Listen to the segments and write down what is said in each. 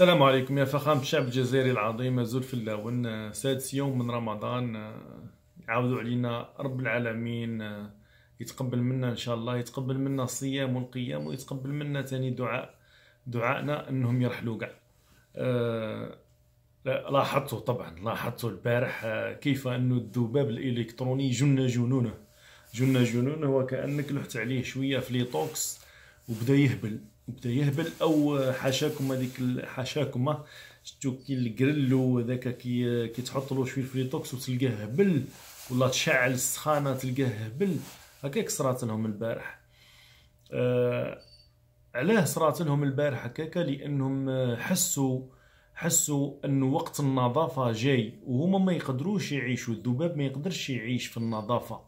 السلام عليكم يا فخامة الشعب الجزائري العظيم زول في اللاون سادس يوم من رمضان آه، يعاودوا علينا رب العالمين آه، يتقبل منا ان شاء الله يتقبل منا الصيام والقيام ويتقبل منا ثاني دعاء دعائنا انهم يرحلوا كاع آه، لاحظتوا طبعا لاحظتوا البارح كيف انه الذباب الالكتروني جن جنونه جن جنونه وكانك لحت عليه شويه في ليتوكس وبدا يهبل بدا يهبل او حاشاكم هذيك حاشاكم شفتو كي الكرلو وذاك كي كي تحط له شويه فريتوكس وتلقاه هبل ولا تشعل السخانه تلقاه هبل هكاك صرات لهم البارح أه علاه صرات لهم البارح هكاك لانهم آه، حسوا حسوا ان وقت النظافه جاي وهما ما يقدروش يعيشوا الذباب ما يقدرش يعيش في النظافه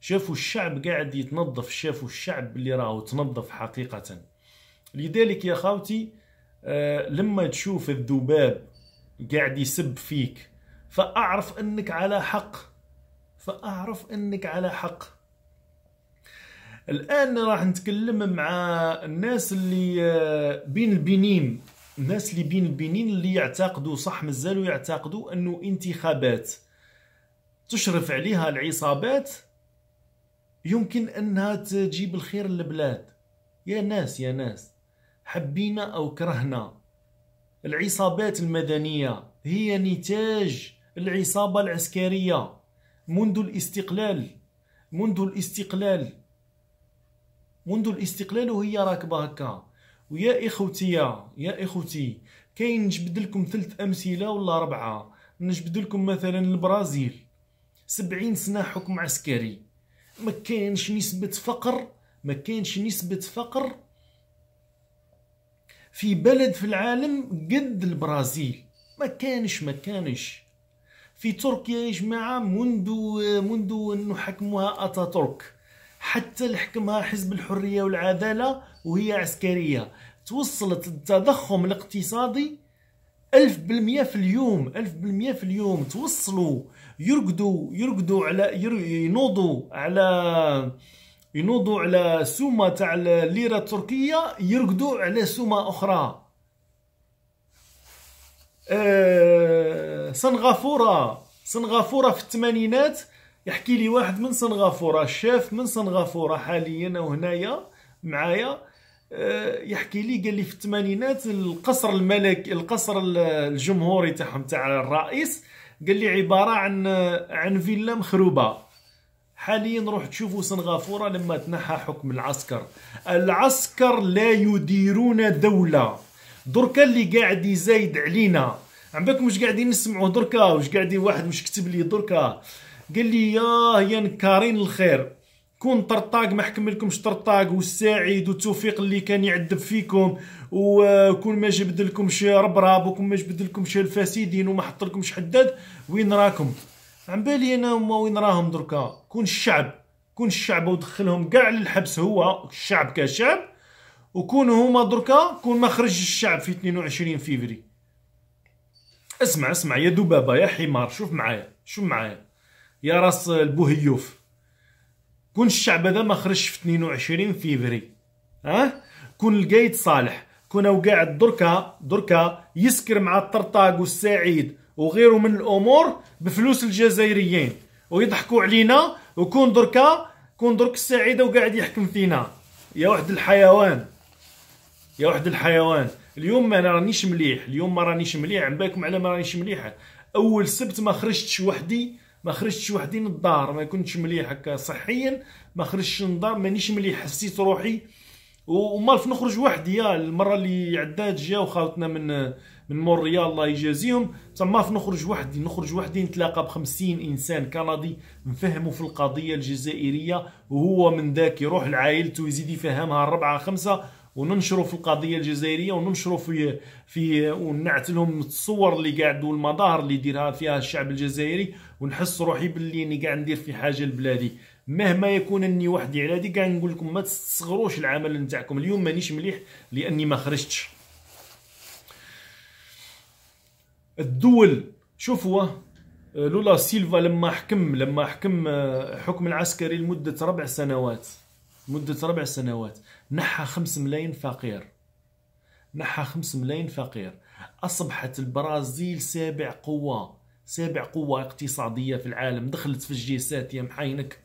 شافوا الشعب قاعد يتنظف شافوا الشعب اللي راهو تنظف حقيقه لذلك يا خاوتي آه، لما تشوف الذباب قاعد يسب فيك فأعرف أنك على حق فأعرف أنك على حق الآن راح نتكلم مع الناس اللي آه، بين البنين الناس اللي بين البنين اللي يعتقدوا صح مازالوا يعتقدوا أنه انتخابات تشرف عليها العصابات يمكن أنها تجيب الخير للبلاد يا ناس يا ناس حبينا أو كرهنا العصابات المدنية هي نتاج العصابة العسكرية منذ الاستقلال منذ الاستقلال منذ الاستقلال وهي راكبة هكا ويا إخوتي يا إخوتي كاين نجبد لكم ثلث أمثلة ولا ربعة نجبد لكم مثلا البرازيل سبعين سنة حكم عسكري ما كاينش نسبة فقر ما كاينش نسبة فقر في بلد في العالم قد البرازيل ما كانش ما كانش في تركيا يا جماعه منذ منذ ان حكمها اتاتورك حتى حكمها حزب الحريه والعداله وهي عسكريه توصلت التضخم الاقتصادي 1000% في اليوم 1000% في اليوم توصلوا يرقدوا يرقدوا على ينوضوا على ينوضوا على سومة تاع الليره التركيه يرقدوا على سومة اخرى أه سنغافوره سنغافوره في الثمانينات يحكي لي واحد من سنغافوره شاف من سنغافوره حاليا وهنايا معايا آه، يحكي لي قال لي في الثمانينات القصر الملك القصر الجمهوري تاعهم تاع الرئيس قال لي عباره عن عن فيلا مخروبه حاليا روح تشوفوا سنغافورة لما تنحى حكم العسكر العسكر لا يديرون دولة دركا اللي قاعد يزايد علينا عم بالكم واش قاعدين نسمعوه دركا واش قاعد واحد واش كتب لي دركا قال لي ياه يا نكارين الخير كون طرطاق ما حكملكمش طرطاق والسعيد وتوفيق اللي كان يعذب فيكم وكون ما جبدلكمش ربراب وكون ما جبدلكمش الفاسدين وما حطلكمش حداد وين راكم عم بالي انا هما وين راهم دركا كون الشعب كون الشعب ودخلهم كاع للحبس هو الشعب كشعب وكون هما دركا كون ما خرج الشعب في 22 فيفري اسمع اسمع يا دبابة يا حمار شوف معايا شوف معايا يا راس البوهيوف كون الشعب هذا ما خرجش في 22 فيفري ها كون القايد صالح كون قاعد دركا دركا يسكر مع الطرطاق والسعيد وغيره من الامور بفلوس الجزائريين ويضحكوا علينا وكون دركا كون درك السعيده وقاعد يحكم فينا يا واحد الحيوان يا واحد الحيوان اليوم ما رانيش مليح اليوم ما رانيش مليح عم بالكم على ما رانيش مليح اول سبت ما خرجتش وحدي ما خرجتش وحدي من الدار ما كنتش مليح هكا صحيا ما خرجتش من الدار مانيش مليح حسيت روحي ومالف نخرج وحدي المره اللي عدات جاو خالتنا من من مونريال الله يجازيهم تما نخرج وحدي نخرج وحدي نتلاقى ب 50 انسان كندي نفهموا في القضيه الجزائريه وهو من ذاك يروح لعائلته يزيد يفهمها ربعه خمسه وننشروا في القضيه الجزائريه وننشروا في في ونعتلهم الصور اللي قاعد والمظاهر اللي يديرها فيها الشعب الجزائري ونحس روحي باللي اني قاعد ندير في حاجه لبلادي مهما يكون اني وحدي على هذيك كاع نقول لكم ما تستصغروش العمل نتاعكم اليوم مانيش مليح لاني ما خرجتش الدول شوفوا آه، لولا سيلفا لما حكم لما حكم آه، حكم العسكري لمده ربع سنوات مده ربع سنوات نحى 5 ملايين فقير نحى 5 ملايين فقير اصبحت البرازيل سابع قوه سابع قوة اقتصادية في العالم دخلت في الجي سات يا محاينك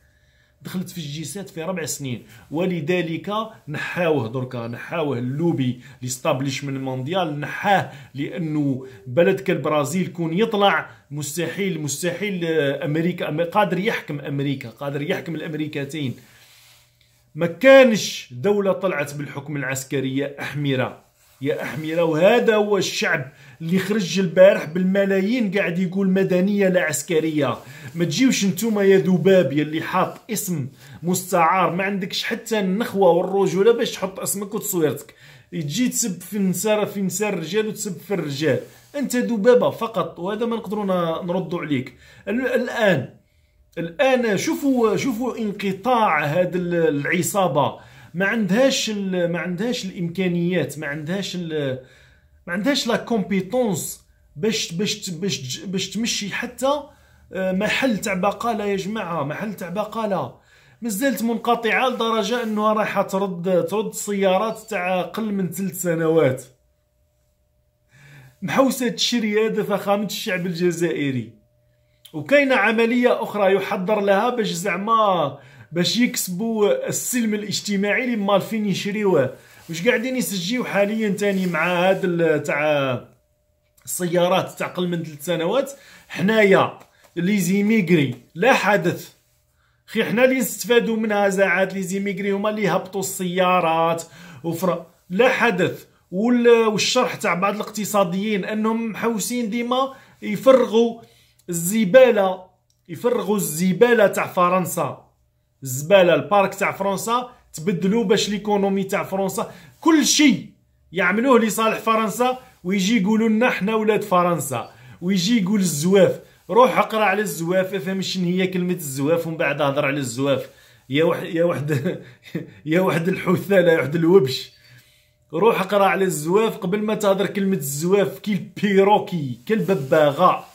دخلت في الجيسات في ربع سنين ولذلك نحاوه دركا نحاوه اللوبي ليستابليشمنت مونديال نحاه لانه بلد كالبرازيل كون يطلع مستحيل مستحيل آه، امريكا قادر يحكم امريكا قادر يحكم الامريكتين ما كانش دولة طلعت بالحكم العسكرية أحمرة يا أحمي وهذا هو الشعب اللي خرج البارح بالملايين قاعد يقول مدنية لا عسكرية ما تجيوش انتوما يا ذباب اللي حاط اسم مستعار ما عندكش حتى النخوة والرجولة باش تحط اسمك وتصويرتك تجي تسب في النساء في نساء الرجال وتسب في الرجال انت ذبابة فقط وهذا ما نقدروا نردوا عليك الآن الآن شوفوا شوفوا انقطاع هذه العصابة ما عندهاش ما عندهاش الامكانيات ما عندهاش ما عندهاش لا كومبيتونس باش باش باش باش تمشي حتى آه، محل تاع بقاله يا جماعه محل تاع بقاله مازالت منقطعه لدرجه انها رايحه ترد ترد سيارات تاع اقل من ثلاث سنوات محوسه تشري هذا فخامه الشعب الجزائري وكاينه عمليه اخرى يحضر لها باش زعما باش يكسبوا السلم الاجتماعي اللي مالفين يشريوه واش قاعدين يسجيو حاليا تاني مع هاد تاع السيارات تاع قل من ثلاث سنوات حنايا لي زيميغري لا حدث خي حنا اللي نستفادوا منها ساعات لي زيميغري هما اللي هبطوا السيارات وفر لا حدث والشرح تاع بعض الاقتصاديين انهم محوسين ديما يفرغوا الزباله يفرغوا الزباله تاع فرنسا الزباله البارك تاع فرنسا تبدلوا باش ليكونومي تاع فرنسا كل شيء يعملوه لصالح فرنسا ويجي يقولوا لنا حنا ولاد فرنسا ويجي يقول الزواف روح اقرا على الزواف افهم شنو هي كلمه الزواف ومن بعد هضر على الزواف يا وح يا وحد يا وحد الحثاله يا وحد الوبش روح اقرا على الزواف قبل ما تهضر كلمه الزواف كي البيروكي كالبباغاء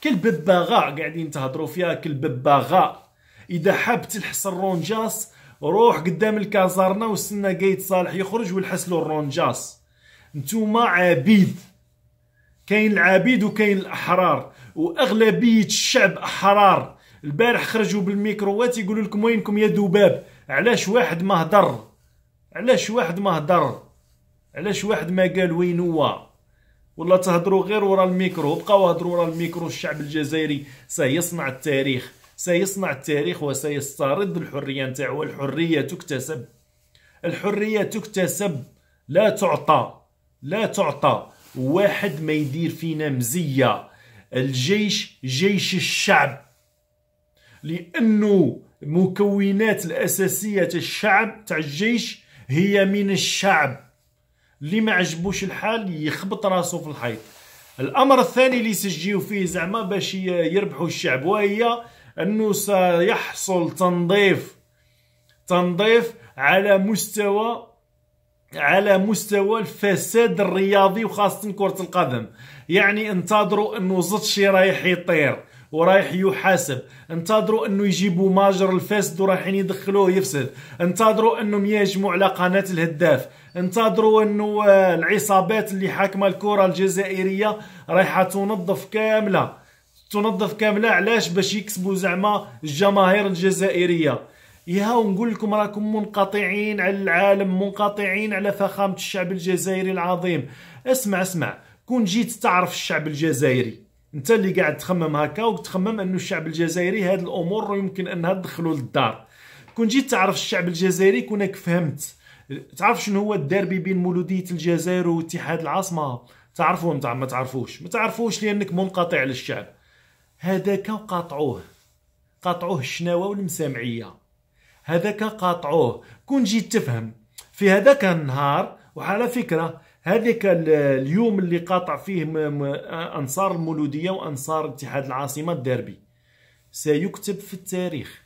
كالبباغاء قاعدين تهضروا فيها كالبباغاء اذا حاب تلحس الرونجاس روح قدام الكازارنا وستنى قايد صالح يخرج ويلحس له الرونجاس نتوما عبيد كاين العبيد وكاين الاحرار واغلبيه الشعب احرار البارح خرجوا بالميكروات يقولوا لكم وينكم يا ذباب علاش واحد ما هضر علاش واحد ما هضر علاش واحد ما قال وين هو ولا تهضروا غير ورا الميكرو بقاو هضروا ورا الميكرو الشعب الجزائري سيصنع التاريخ سيصنع التاريخ وسيسترد الحرية نتاعو الحرية تكتسب الحرية تكتسب لا تعطى لا تعطى واحد ما يدير فينا مزية الجيش جيش الشعب لأنه مكونات الأساسية الشعب تاع الجيش هي من الشعب اللي ما عجبوش الحال يخبط راسو في الحيط الامر الثاني اللي سجيو فيه زعما باش يربحوا الشعب وهي انه سيحصل تنظيف تنظيف على مستوى على مستوى الفساد الرياضي وخاصه كره القدم يعني انتظروا انه زطشي رايح يطير ورايح يحاسب انتظروا انه يجيبوا ماجر الفاسد ورايحين يدخلوه يفسد انتظروا انهم يهجموا على قناه الهداف انتظروا انه آه، العصابات اللي حاكمه الكره الجزائريه رايحه تنظف كامله تنظف كامله علاش باش يكسبوا زعما الجماهير الجزائريه يا ونقول لكم راكم منقطعين على العالم منقطعين على فخامه الشعب الجزائري العظيم اسمع اسمع كون جيت تعرف الشعب الجزائري انت اللي قاعد تخمم هكا وتخمم انه الشعب الجزائري هاد الامور يمكن انها تدخلوا للدار كون جيت تعرف الشعب الجزائري كونك فهمت تعرف شنو هو الديربي بين مولوديه الجزائر واتحاد العاصمه تعرفوه ما تعرفوش ما تعرفوش لانك منقطع للشعب هذاك قاطعوه قاطعوه الشناوه والمسامعيه هذاك قاطعوه كون جيت تفهم في هذاك النهار وعلى فكره هذاك اليوم اللي قاطع فيه انصار المولوديه وانصار اتحاد العاصمه الدربي سيكتب في التاريخ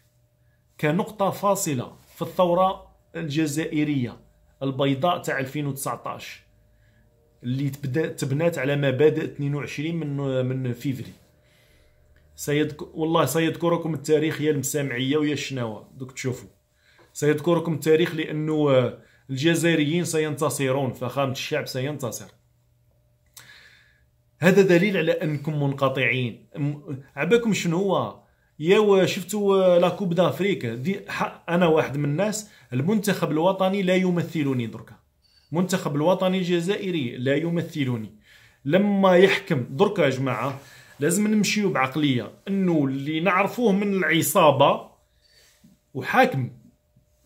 كنقطه فاصله في الثوره الجزائريه البيضاء تاع 2019 اللي تبنات على مبادئ 22 من من فيفري سيد والله سيذكركم التاريخ يا المسامعيه ويا الشناوه دوك تشوفوا سيذكركم التاريخ لانه آه، الجزائريين سينتصرون فخامه الشعب سينتصر هذا دليل على انكم منقطعين عباكم شنو هو يا آه، شفتوا آه، لا كوب دافريك دي انا واحد من الناس المنتخب الوطني لا يمثلني دركا المنتخب الوطني الجزائري لا يمثلني لما يحكم دركا يا جماعه لازم نمشيو بعقليه انه اللي نعرفوه من العصابه وحاكم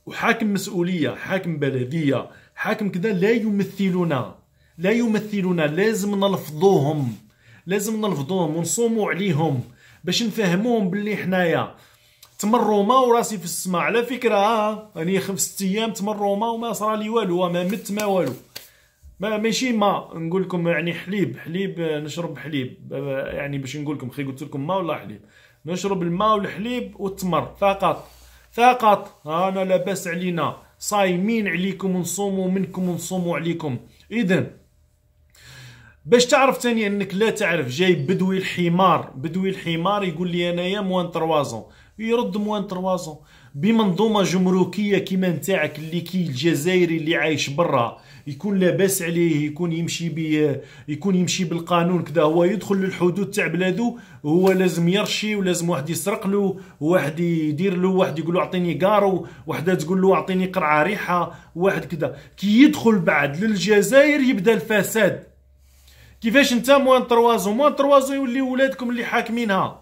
وحاكم مسؤوليه حاكم بلديه حاكم كذا لا يمثلنا لا يمثلنا لازم نلفظوهم لازم نلفظوهم ونصوموا عليهم باش نفهموهم باللي حنايا ما وراسي في السماء على فكره راني آه، خمس ايام ما وما صرالي والو ما مت ما والو ما ماشي ما نقول لكم يعني حليب حليب نشرب حليب يعني باش نقول لكم خي قلت لكم ما ولا حليب نشرب الماء والحليب والتمر فقط فقط انا لاباس علينا صايمين عليكم ونصوموا منكم ونصوموا عليكم اذا باش تعرف تاني انك لا تعرف جاي بدوي الحمار بدوي الحمار يقول لي انايا موان تروازون يرد موان تروازون بمنظومه جمركيه كيما نتاعك اللي كي الجزائري اللي عايش برا يكون لاباس عليه يكون يمشي بي يكون يمشي بالقانون كذا هو يدخل للحدود تاع بلادو هو لازم يرشي ولازم واحد يسرق له واحد يدير له واحد يقول له اعطيني كارو وحده تقول له اعطيني قرعه ريحه واحد كذا كي يدخل بعد للجزائر يبدا الفساد كيفاش انت موان تروازو موان تروازو يولي ولادكم اللي حاكمينها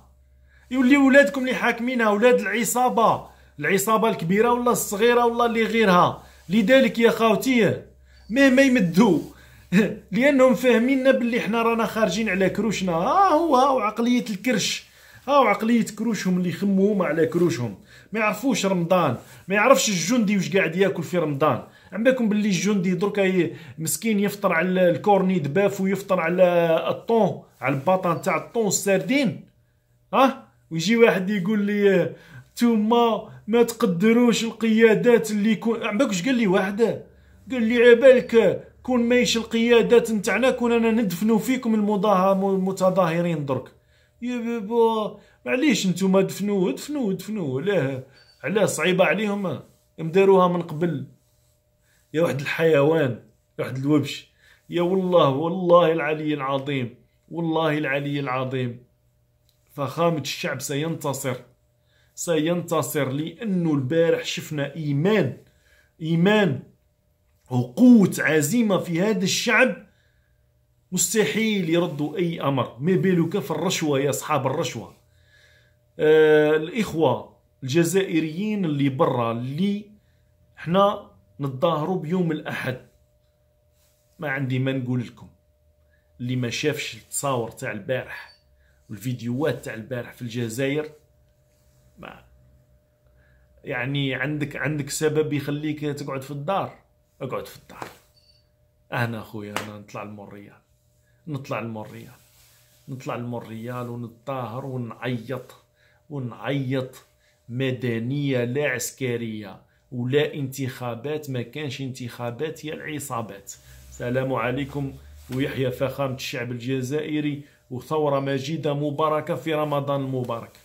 يولي ولادكم اللي حاكمينها ولاد العصابه العصابه الكبيره ولا الصغيره ولا اللي غيرها لذلك يا خاوتي ما يمدو لانهم فاهميننا باللي حنا رانا خارجين على كروشنا ها آه، هو هاو عقليه الكرش هاو آه، عقليه كروشهم اللي يخموهم على كروشهم ما يعرفوش رمضان ما يعرفش الجندي واش قاعد ياكل في رمضان عم بالكم باللي الجندي دركا مسكين يفطر على الكورني دباف ويفطر على الطون على الباطان تاع الطون السردين ها آه، ويجي واحد يقول لي توما ما تقدروش القيادات اللي يكون عم قال لي واحد قال لي عبالك كون مايش القيادات نتاعنا كون انا ندفنوا فيكم المتظاهرين درك يا بابا معليش نتوما دفنوه دفنوه دفنوه لاه علاه صعيبه عليهم مداروها من قبل يا واحد الحيوان واحد الوبش يا والله والله العلي العظيم والله العلي العظيم فخامة الشعب سينتصر سينتصر لأنه البارح شفنا إيمان إيمان وقوة عزيمة في هذا الشعب مستحيل يردوا أي أمر ما بالك في الرشوة يا أصحاب الرشوة آه الإخوة الجزائريين اللي برا اللي حنا نتظاهروا بيوم الأحد ما عندي ما نقول لكم اللي ما شافش التصاور تاع البارح والفيديوهات تاع البارح في الجزائر ما يعني عندك عندك سبب يخليك تقعد في الدار اقعد في الدار انا اخويا انا نطلع الموريال نطلع الموريال نطلع الموريال ونتظاهر ونعيط ونعيط مدنيه لا عسكريه ولا انتخابات ما كانش انتخابات يا العصابات السلام عليكم ويحيى فخامه الشعب الجزائري وثوره مجيده مباركه في رمضان المبارك